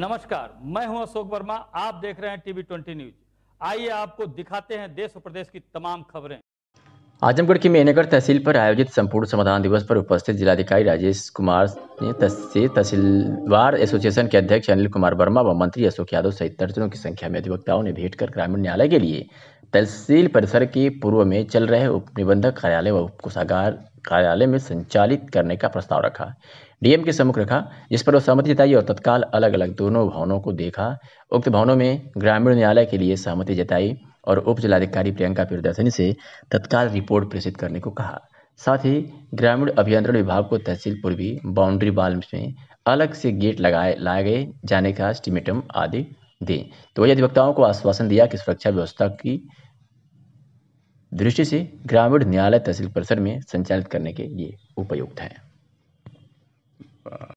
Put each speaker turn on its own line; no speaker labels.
नमस्कार मैं हूं अशोक वर्मा आप देख रहे हैं टीवी ट्वेंटी न्यूज आइए आपको दिखाते हैं देश और प्रदेश की तमाम खबरें
आजमगढ़ की मेनेगढ़ तहसील पर आयोजित संपूर्ण समाधान दिवस पर उपस्थित जिलाधिकारी राजेश कुमार ने तहसीलवार एसोसिएशन के अध्यक्ष अनिल कुमार वर्मा व मंत्री अशोक यादव सहित दर्जनों की संख्या में अधिवक्ताओं ने भेंट कर ग्रामीण न्यायालय के लिए तहसील परिसर के पूर्व में चल रहे उप निबंधक कार्यालय व उप कोषागार कार्यालय में संचालित करने का प्रस्ताव रखा डीएम के सम्मुख रखा जिस पर वह सहमति जताई और तत्काल अलग अलग दोनों भवनों को देखा उक्त भवनों में ग्रामीण न्यायालय के लिए सहमति जताई और उप जिलाधिकारी प्रियंका प्रियदर्शनी से तत्काल रिपोर्ट प्रेषित करने को कहा साथ ही ग्रामीण अभियंत्रण विभाग को तहसील पूर्वी बाउंड्री बाल में अलग से गेट लगाए लाए गए जाने का एस्टिमेटम आदि दें तो वही अधिवक्ताओं को आश्वासन दिया कि सुरक्षा व्यवस्था की दृष्टि से ग्रामीण न्यायालय तहसील परिसर में संचालित करने के लिए उपयुक्त है